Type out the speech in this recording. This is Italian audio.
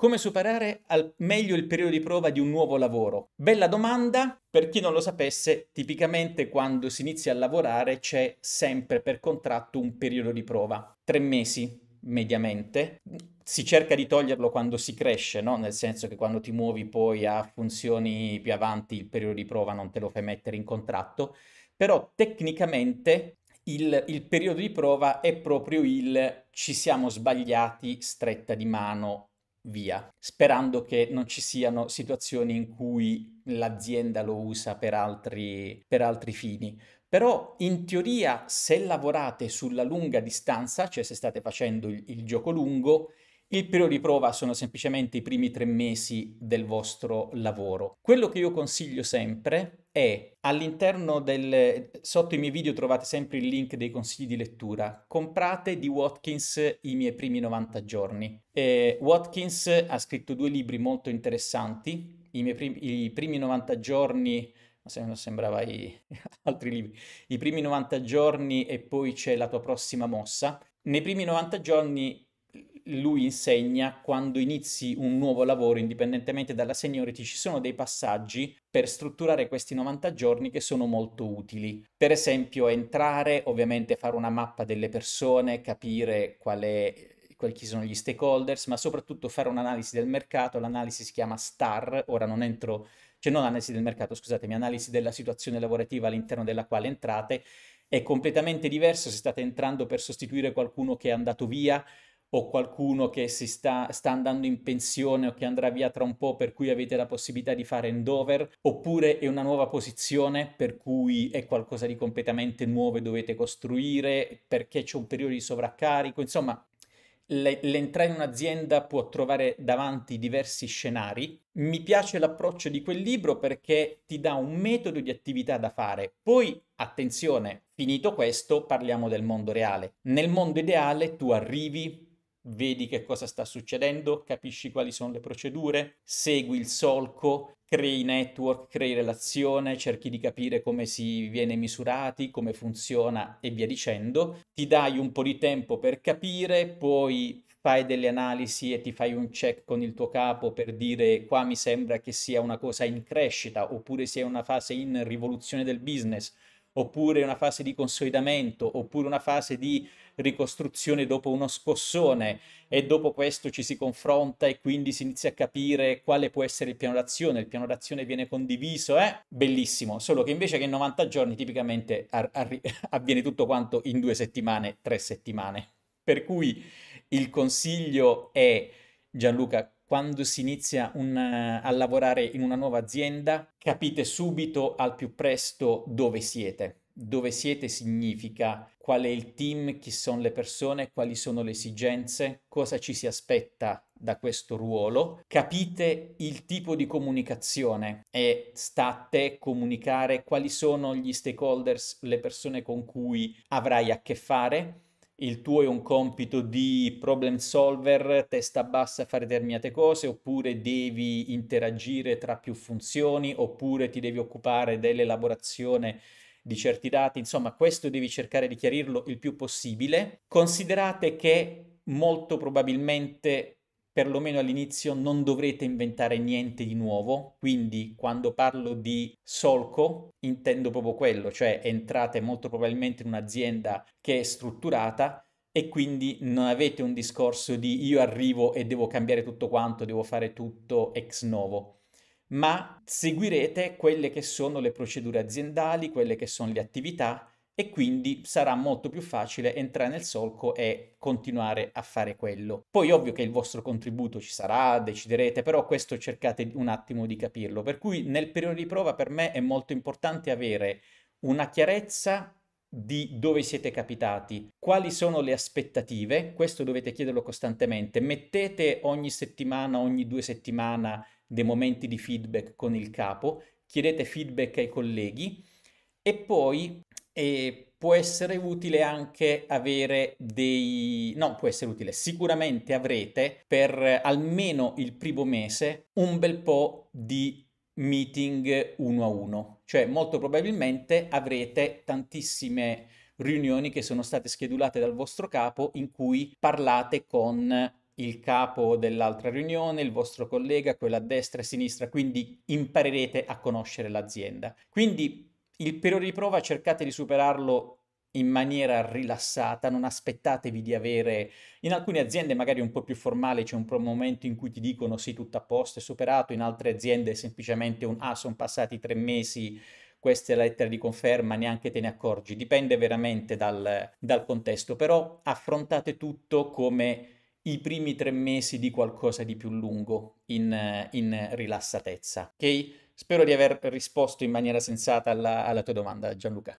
Come superare al meglio il periodo di prova di un nuovo lavoro? Bella domanda, per chi non lo sapesse, tipicamente quando si inizia a lavorare c'è sempre per contratto un periodo di prova, tre mesi mediamente. Si cerca di toglierlo quando si cresce, no? nel senso che quando ti muovi poi a funzioni più avanti il periodo di prova non te lo fai mettere in contratto, però tecnicamente il, il periodo di prova è proprio il ci siamo sbagliati stretta di mano via, sperando che non ci siano situazioni in cui l'azienda lo usa per altri, per altri fini. Però in teoria se lavorate sulla lunga distanza, cioè se state facendo il, il gioco lungo, il periodo di prova sono semplicemente i primi tre mesi del vostro lavoro. Quello che io consiglio sempre è all'interno del... sotto i miei video trovate sempre il link dei consigli di lettura. Comprate di Watkins i miei primi 90 giorni. Eh, Watkins ha scritto due libri molto interessanti. I, miei primi, i primi 90 giorni se non sembrava i altri libri, i primi 90 giorni e poi c'è la tua prossima mossa. Nei primi 90 giorni lui insegna quando inizi un nuovo lavoro, indipendentemente dalla seniority, ci sono dei passaggi per strutturare questi 90 giorni che sono molto utili. Per esempio entrare, ovviamente fare una mappa delle persone, capire qual è chi sono gli stakeholders, ma soprattutto fare un'analisi del mercato. L'analisi si chiama STAR, ora non entro, cioè non analisi del mercato, scusatemi, analisi della situazione lavorativa all'interno della quale entrate. È completamente diverso se state entrando per sostituire qualcuno che è andato via, o qualcuno che si sta, sta, andando in pensione o che andrà via tra un po' per cui avete la possibilità di fare handover, oppure è una nuova posizione per cui è qualcosa di completamente nuovo e dovete costruire perché c'è un periodo di sovraccarico, insomma le, l'entrare in un'azienda può trovare davanti diversi scenari. Mi piace l'approccio di quel libro perché ti dà un metodo di attività da fare. Poi, attenzione, finito questo, parliamo del mondo reale. Nel mondo ideale tu arrivi, vedi che cosa sta succedendo, capisci quali sono le procedure, segui il solco, crei network, crei relazione, cerchi di capire come si viene misurati, come funziona e via dicendo. Ti dai un po' di tempo per capire, poi fai delle analisi e ti fai un check con il tuo capo per dire qua mi sembra che sia una cosa in crescita oppure sia una fase in rivoluzione del business oppure una fase di consolidamento, oppure una fase di ricostruzione dopo uno scossone e dopo questo ci si confronta e quindi si inizia a capire quale può essere il piano d'azione, il piano d'azione viene condiviso, è eh? bellissimo, solo che invece che in 90 giorni tipicamente ar- ar- avviene tutto quanto in due settimane, tre settimane. Per cui il consiglio è Gianluca quando si inizia un, eh, a lavorare in una nuova azienda, capite subito al più presto dove siete. Dove siete significa qual è il team, chi sono le persone, quali sono le esigenze, cosa ci si aspetta da questo ruolo. Capite il tipo di comunicazione e sta a te comunicare quali sono gli stakeholders, le persone con cui avrai a che fare il tuo è un compito di problem solver, testa bassa a fare determinate cose, oppure devi interagire tra più funzioni, oppure ti devi occupare dell'elaborazione di certi dati, insomma questo devi cercare di chiarirlo il più possibile. Considerate che molto probabilmente perlomeno all'inizio non dovrete inventare niente di nuovo, quindi quando parlo di solco intendo proprio quello, cioè entrate molto probabilmente in un'azienda che è strutturata e quindi non avete un discorso di io arrivo e devo cambiare tutto quanto, devo fare tutto ex novo ma seguirete quelle che sono le procedure aziendali, quelle che sono le attività e quindi sarà molto più facile entrare nel solco e continuare a fare quello. Poi ovvio che il vostro contributo ci sarà, deciderete, però questo cercate un attimo di capirlo. Per cui nel periodo di prova per me è molto importante avere una chiarezza di dove siete capitati, quali sono le aspettative, questo dovete chiederlo costantemente, mettete ogni settimana, ogni due settimane dei momenti di feedback con il capo, chiedete feedback ai colleghi e poi e può essere utile anche avere dei... no, può essere utile, sicuramente avrete per almeno il primo mese un bel po' di meeting uno a uno, cioè molto probabilmente avrete tantissime riunioni che sono state schedulate dal vostro capo in cui parlate con il capo dell'altra riunione, il vostro collega, quella a destra e a sinistra, quindi imparerete a conoscere l'azienda. Quindi il periodo di prova cercate di superarlo in maniera rilassata, non aspettatevi di avere... In alcune aziende magari un po' più formale c'è un momento in cui ti dicono sì, tutto a posto, è superato, in altre aziende è semplicemente un ah, sono passati tre mesi, questa è la lettera di conferma, neanche te ne accorgi, dipende veramente dal, dal contesto, però affrontate tutto come i primi tre mesi di qualcosa di più lungo in, in rilassatezza, ok? Spero di aver risposto in maniera sensata alla, alla tua domanda, Gianluca.